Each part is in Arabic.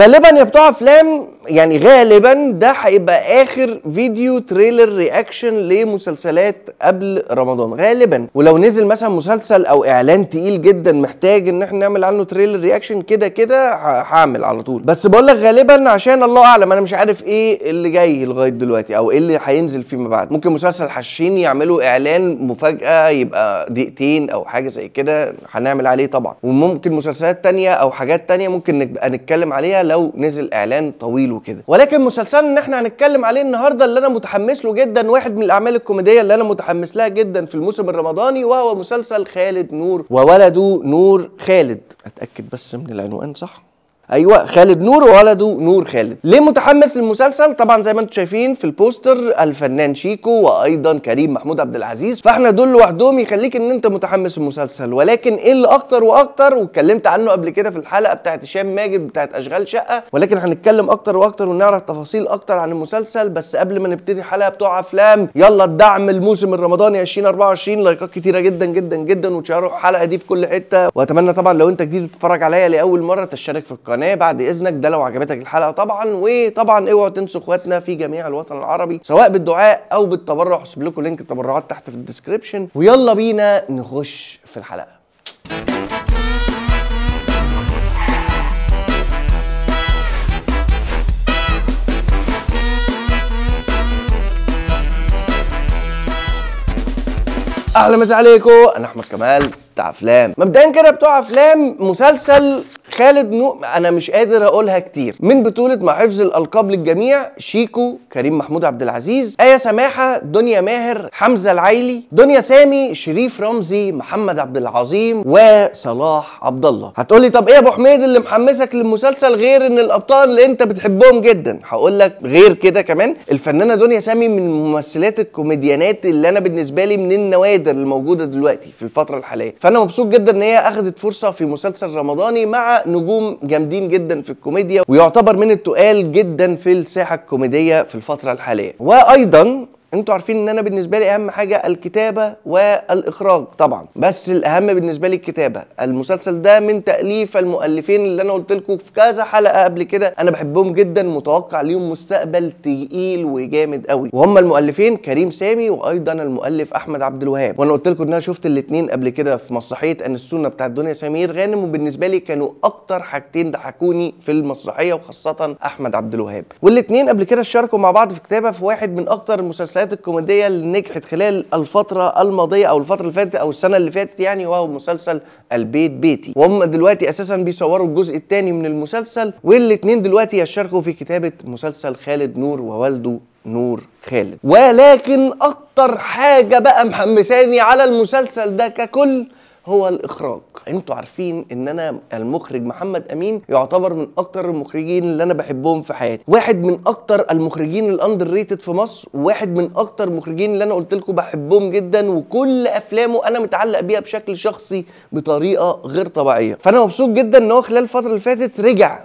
غالبا يا بتوع افلام يعني غالبا ده هيبقى اخر فيديو تريلر رياكشن لمسلسلات قبل رمضان غالبا ولو نزل مثلا مسلسل او اعلان تقيل جدا محتاج ان احنا نعمل عنه تريلر رياكشن كده كده هعمل على طول بس بقول لك غالبا عشان الله اعلم انا مش عارف ايه اللي جاي لغايه دلوقتي او ايه اللي هينزل فيما بعد ممكن مسلسل حشين يعملوا اعلان مفاجاه يبقى دقيقتين او حاجه زي كده هنعمل عليه طبعا وممكن مسلسلات تانية او حاجات تانية ممكن نبقى نتكلم عليها لو نزل اعلان طويل وكده ولكن مسلسل اللي احنا هنتكلم عليه النهارده اللي انا متحمس له جدا واحد من الاعمال الكوميديه اللي انا متحمس لها جدا في الموسم الرمضاني وهو مسلسل خالد نور وولده نور خالد اتاكد بس من العنوان صح ايوه خالد نور وولده نور خالد ليه متحمس للمسلسل طبعا زي ما انتم شايفين في البوستر الفنان شيكو وايضا كريم محمود عبد العزيز فاحنا دول لوحدهم يخليك ان انت متحمس للمسلسل ولكن ايه اللي اكتر واكتر واتكلمت عنه قبل كده في الحلقه بتاعت هشام ماجد بتاعت اشغال شقه ولكن هنتكلم اكتر واكتر ونعرف تفاصيل اكتر عن المسلسل بس قبل ما نبتدي حلقه بتوع افلام يلا الدعم الموسم الرمضاني 2024 لايكات كتيره جدا جدا جدا وتشاركوا الحلقه دي في كل حته واتمنى طبعا لو انت جديد بتتفرج عليا لاول مره تشترك في القناه القناه بعد اذنك ده لو عجبتك الحلقه طبعا وطبعا اوعوا تنسوا اخواتنا في جميع الوطن العربي سواء بالدعاء او بالتبرع هسيب لكم لينك التبرعات تحت في الديسكربشن ويلا بينا نخش في الحلقه اهلا مساء عليكم انا احمد كمال بتاع افلام مبدئيا كده بتوع افلام مسلسل خالد نو انا مش قادر اقولها كتير من بطوله مع حفظ الالقاب للجميع شيكو كريم محمود عبد العزيز ايه سماحه دنيا ماهر حمزه العيلي دنيا سامي شريف رمزي محمد عبد العظيم وصلاح عبد الله هتقولي طب ايه يا ابو حميد اللي محمسك للمسلسل غير ان الابطال اللي انت بتحبهم جدا هقول لك غير كده كمان الفنانه دنيا سامي من ممثلات الكوميديانات اللي انا بالنسبه لي من النوادر اللي موجوده دلوقتي في الفتره الحاليه فانا مبسوط جدا ان هي اخذت فرصه في مسلسل رمضاني مع نجوم جامدين جدا في الكوميديا ويعتبر من التقال جدا في الساحه الكوميديه في الفتره الحاليه وايضا انتوا عارفين ان انا بالنسبه لي اهم حاجه الكتابه والاخراج طبعا بس الاهم بالنسبه لي الكتابه المسلسل ده من تاليف المؤلفين اللي انا قلت لكم في كذا حلقه قبل كده انا بحبهم جدا متوقع ليهم مستقبل تقيل وجامد قوي وهم المؤلفين كريم سامي وايضا المؤلف احمد عبد الوهاب وانا قلت لكم ان انا شفت الاثنين قبل كده في مسرحيه ان السنه بتاعت الدنيا سمير غانم وبالنسبه لي كانوا اكتر حاجتين ضحكوني في المسرحيه وخاصه احمد عبد الوهاب والاثنين قبل كده اشتركوا مع بعض في كتابه في واحد من اكتر المسلسلات المسلسلات الكوميديه اللي نجحت خلال الفتره الماضيه او الفتره اللي فاتت او السنه اللي فاتت يعني وهو مسلسل البيت بيتي وهم دلوقتي اساسا بيصوروا الجزء الثاني من المسلسل والاثنين دلوقتي يشاركوا في كتابه مسلسل خالد نور ووالده نور خالد ولكن اكتر حاجه بقى محمساني على المسلسل ده ككل هو الاخراج انتوا عارفين ان انا المخرج محمد امين يعتبر من اكتر المخرجين اللي انا بحبهم في حياتي واحد من اكتر المخرجين الاندر ريتد في مصر واحد من اكتر المخرجين اللي انا قلت لكم بحبهم جدا وكل افلامه انا متعلق بيها بشكل شخصي بطريقه غير طبيعيه فانا مبسوط جدا ان هو خلال الفتره اللي فاتت رجع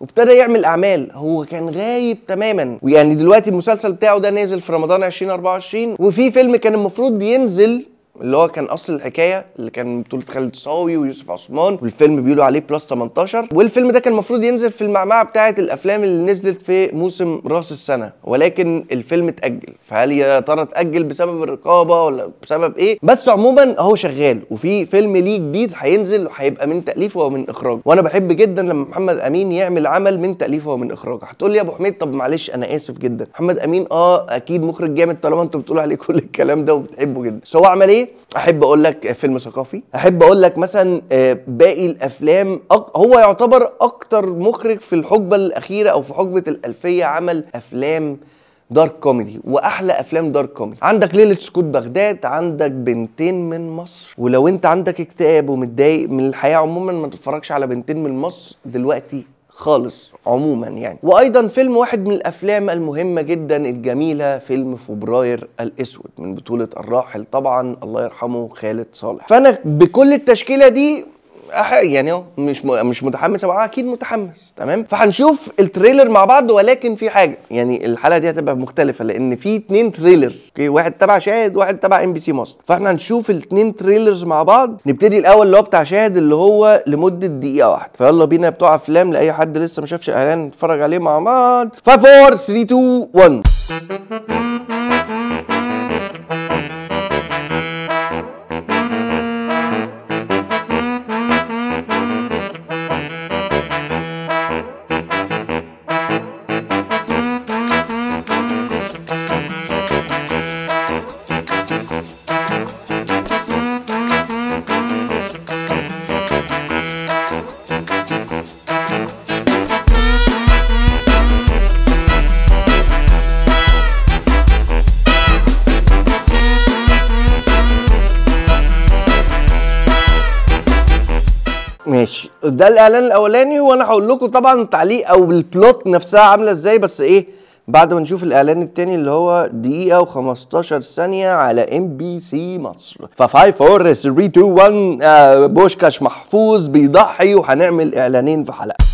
وابتدى يعمل اعمال هو كان غايب تماما ويعني دلوقتي المسلسل بتاعه ده نازل في رمضان 2024 وفي فيلم كان المفروض ينزل اللي هو كان اصل الحكايه اللي كان بطوله خالد صاوي ويوسف عثمان والفيلم بيقولوا عليه بلس 18 والفيلم ده كان المفروض ينزل في المعمعه بتاعه الافلام اللي نزلت في موسم راس السنه ولكن الفيلم اتاجل فهل يا ترى اتاجل بسبب الرقابه ولا بسبب ايه بس عموما اهو شغال وفي فيلم ليه جديد هينزل وهيبقى من تاليفه ومن اخراجه وانا بحب جدا لما محمد امين يعمل عمل من تاليفه ومن اخراجه هتقول لي يا ابو حميد طب معلش انا اسف جدا محمد امين اه اكيد مخرج جامد طالما انتوا بتقولوا عليه كل الكلام ده وبتحبه جدا بس هو عمل ايه ايه احب اقول لك فيلم ثقافي احب اقول لك مثلا آه، باقي الافلام هو يعتبر اكتر مخرج في الحقبه الاخيره او في حقبه الالفيه عمل افلام دارك كوميدي واحلى افلام دارك كوميدي عندك ليله سكوت بغداد عندك بنتين من مصر ولو انت عندك اكتئاب ومتضايق من الحياه عموما ما تتفرجش على بنتين من مصر دلوقتي خالص عموما يعني وايضا فيلم واحد من الافلام المهمه جدا الجميله فيلم فبراير الاسود من بطوله الراحل طبعا الله يرحمه خالد صالح فانا بكل التشكيله دي يعني مش مش متحمس او آه، اكيد متحمس تمام فهنشوف التريلر مع بعض ولكن في حاجه يعني الحلقه دي هتبقى مختلفه لان في اتنين تريلرز اوكي واحد تبع شاهد واحد تبع ام بي سي مصر فاحنا هنشوف الاتنين تريلرز مع بعض نبتدي الاول اللي هو بتاع شاهد اللي هو لمده دقيقه واحده فيلا بينا بتوع افلام لاي حد لسه ما شافش اعلان نتفرج عليه مع بعض 5 4 3 2 1 ده الاعلان الاولاني وانا هقول لكم طبعا التعليق او البلوت نفسها عامله ازاي بس ايه بعد ما نشوف الاعلان التاني اللي هو دقيقه و15 ثانيه على ام بي سي مصر ف 5 4 3 2 1 بوشكاش محفوظ بيضحي وهنعمل اعلانين في حلقه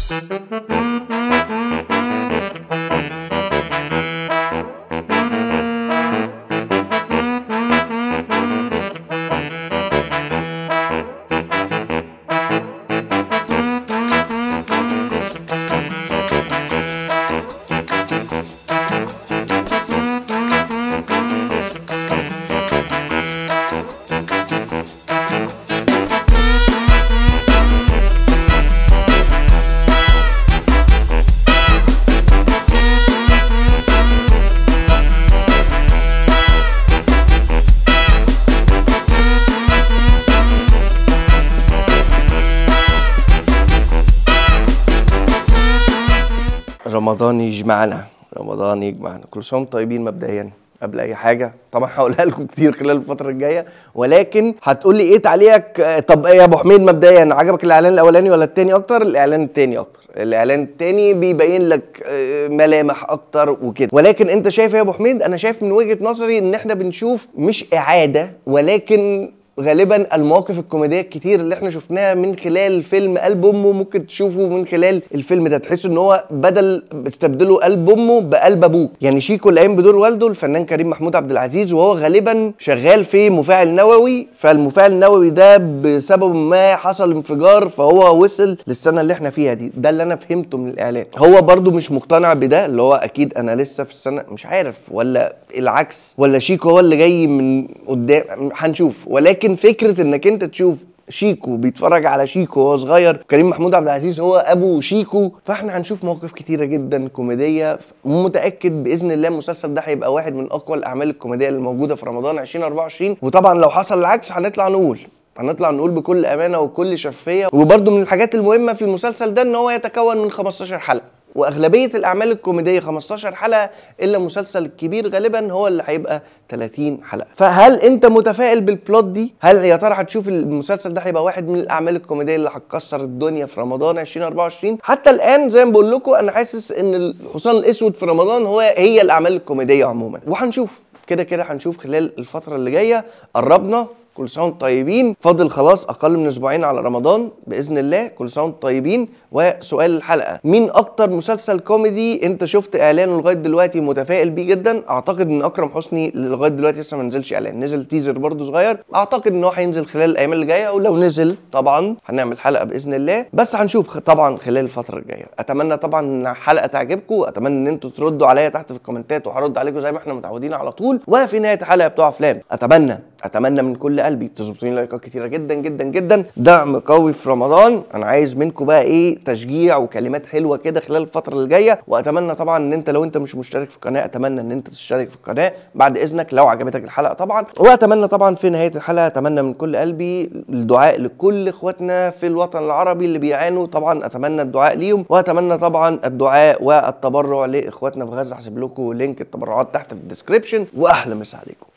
رمضان يجمعنا رمضان يجمعنا كل سنه طيبين مبدئيا قبل اي حاجه طبعا هقولها لكم كتير خلال الفتره الجايه ولكن هتقول لي ايه تعليقك طب ايه يا ابو حميد مبدئيا عجبك الاعلان الاولاني ولا التاني اكتر الاعلان التاني اكتر الاعلان التاني بيبين لك آه، ملامح اكتر وكده ولكن انت شايف إيه يا ابو حميد انا شايف من وجهه نظري ان احنا بنشوف مش اعاده ولكن غالبا المواقف الكوميديه الكتير اللي احنا شفناها من خلال فيلم قلب امه ممكن تشوفه من خلال الفيلم ده تحس ان هو بدل استبدله قلب امه بقلب ابوه يعني شيكو اللي قايم بدور والده الفنان كريم محمود عبد العزيز وهو غالبا شغال في مفاعل نووي فالمفاعل النووي ده بسبب ما حصل انفجار فهو وصل للسنه اللي احنا فيها دي ده اللي انا فهمته من الاعلان هو برده مش مقتنع بده اللي هو اكيد انا لسه في السنه مش عارف ولا العكس ولا شيكو هو اللي جاي من قدام هنشوف ولكن لكن فكره انك انت تشوف شيكو بيتفرج على شيكو وهو صغير كريم محمود عبد العزيز هو ابو شيكو فاحنا هنشوف مواقف كتيره جدا كوميديه متاكد باذن الله المسلسل ده هيبقى واحد من اقوى الاعمال الكوميديه اللي موجوده في رمضان 2024 وطبعا لو حصل العكس هنطلع نقول هنطلع نقول بكل امانه وكل شفافيه وبرده من الحاجات المهمه في المسلسل ده ان هو يتكون من 15 حلقه واغلبيه الاعمال الكوميديه 15 حلقه الا مسلسل كبير غالبا هو اللي هيبقى 30 حلقه فهل انت متفائل بالبلوت دي هل يا ترى هتشوف المسلسل ده هيبقى واحد من الاعمال الكوميديه اللي هتكسر الدنيا في رمضان 2024 حتى الان زي ما بقول لكم انا حاسس ان الحصان الاسود في رمضان هو هي الاعمال الكوميديه عموما وهنشوف كده كده هنشوف خلال الفتره اللي جايه قربنا كل سنه وانتم طيبين فاضل خلاص اقل من اسبوعين على رمضان باذن الله كل سنه وانتم طيبين وسؤال الحلقه مين اكتر مسلسل كوميدي انت شفت اعلانه لغايه دلوقتي متفائل بيه جدا اعتقد ان اكرم حسني لغايه دلوقتي لسه ما نزلش اعلان نزل تيزر برده صغير اعتقد ان هو هينزل خلال الايام اللي جايه ولو نزل طبعا هنعمل حلقه باذن الله بس هنشوف طبعا خلال الفتره الجايه اتمنى طبعا ان الحلقه تعجبكم اتمنى ان انتم تردوا عليا تحت في الكومنتات وهرد عليكم زي ما احنا متعودين على طول وفي نهايه الحلقه بتوع افلام اتمنى اتمنى من كل لقلبي قلبي تظبطوني لايكات كتيره جدا جدا جدا دعم قوي في رمضان انا عايز منكم بقى ايه تشجيع وكلمات حلوه كده خلال الفتره اللي جايه واتمنى طبعا ان انت لو انت مش مشترك في القناه اتمنى ان انت تشترك في القناه بعد اذنك لو عجبتك الحلقه طبعا واتمنى طبعا في نهايه الحلقه اتمنى من كل قلبي الدعاء لكل اخواتنا في الوطن العربي اللي بيعانوا طبعا اتمنى الدعاء ليهم واتمنى طبعا الدعاء والتبرع لاخواتنا في غزه هسيب لكم لينك التبرعات تحت في الديسكربشن واحلى مسا عليكم